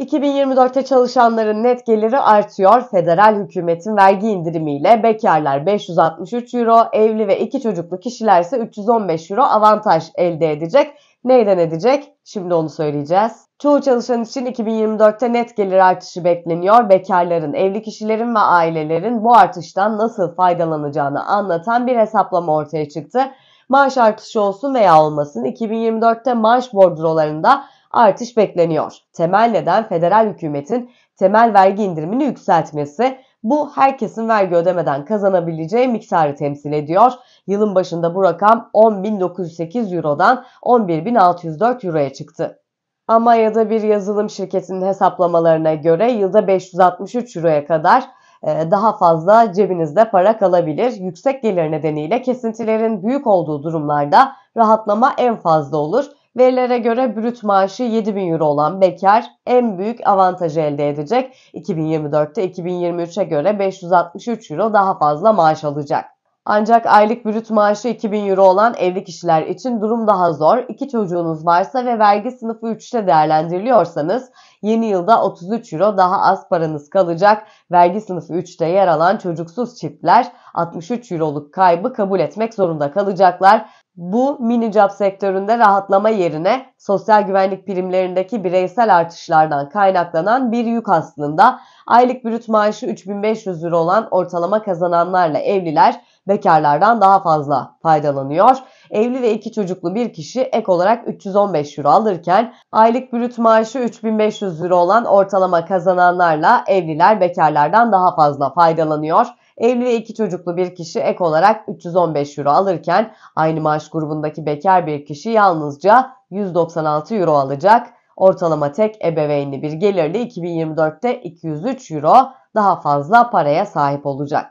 2024'te çalışanların net geliri artıyor. Federal hükümetin vergi indirimiyle bekarlar 563 euro, evli ve iki çocuklu kişiler ise 315 euro avantaj elde edecek. Neyden edecek? Şimdi onu söyleyeceğiz. Çoğu çalışan için 2024'te net gelir artışı bekleniyor. Bekarların, evli kişilerin ve ailelerin bu artıştan nasıl faydalanacağını anlatan bir hesaplama ortaya çıktı. Maaş artışı olsun veya olmasın 2024'te maaş bordrolarında artış bekleniyor. Temel neden federal hükümetin temel vergi indirimini yükseltmesi. Bu herkesin vergi ödemeden kazanabileceği miktarı temsil ediyor. Yılın başında bu rakam 10.908 Euro'dan 11.604 Euro'ya çıktı. Ama ya da bir yazılım şirketinin hesaplamalarına göre yılda 563 Euro'ya kadar e, daha fazla cebinizde para kalabilir. Yüksek gelir nedeniyle kesintilerin büyük olduğu durumlarda rahatlama en fazla olur. Verilere göre brüt maaşı 7000 euro olan Bekar en büyük avantajı elde edecek. 2024'te 2023'e göre 563 euro daha fazla maaş alacak. Ancak aylık brüt maaşı 2000 euro olan evli kişiler için durum daha zor. İki çocuğunuz varsa ve vergi sınıfı 3'te değerlendiriliyorsanız yeni yılda 33 euro daha az paranız kalacak. Vergi sınıfı 3'te yer alan çocuksuz çiftler 63 euroluk kaybı kabul etmek zorunda kalacaklar. Bu mini job sektöründe rahatlama yerine sosyal güvenlik primlerindeki bireysel artışlardan kaynaklanan bir yük aslında. Aylık brüt maaşı 3500 lira olan ortalama kazananlarla evliler bekarlardan daha fazla faydalanıyor evli ve iki çocuklu bir kişi ek olarak 315 euro alırken aylık brüt maaşı 3500 euro olan ortalama kazananlarla evliler bekarlardan daha fazla faydalanıyor. Evli ve iki çocuklu bir kişi ek olarak 315 euro alırken aynı maaş grubundaki bekar bir kişi yalnızca 196 euro alacak. Ortalama tek ebeveynli bir gelirli 2024'te 203 euro daha fazla paraya sahip olacak.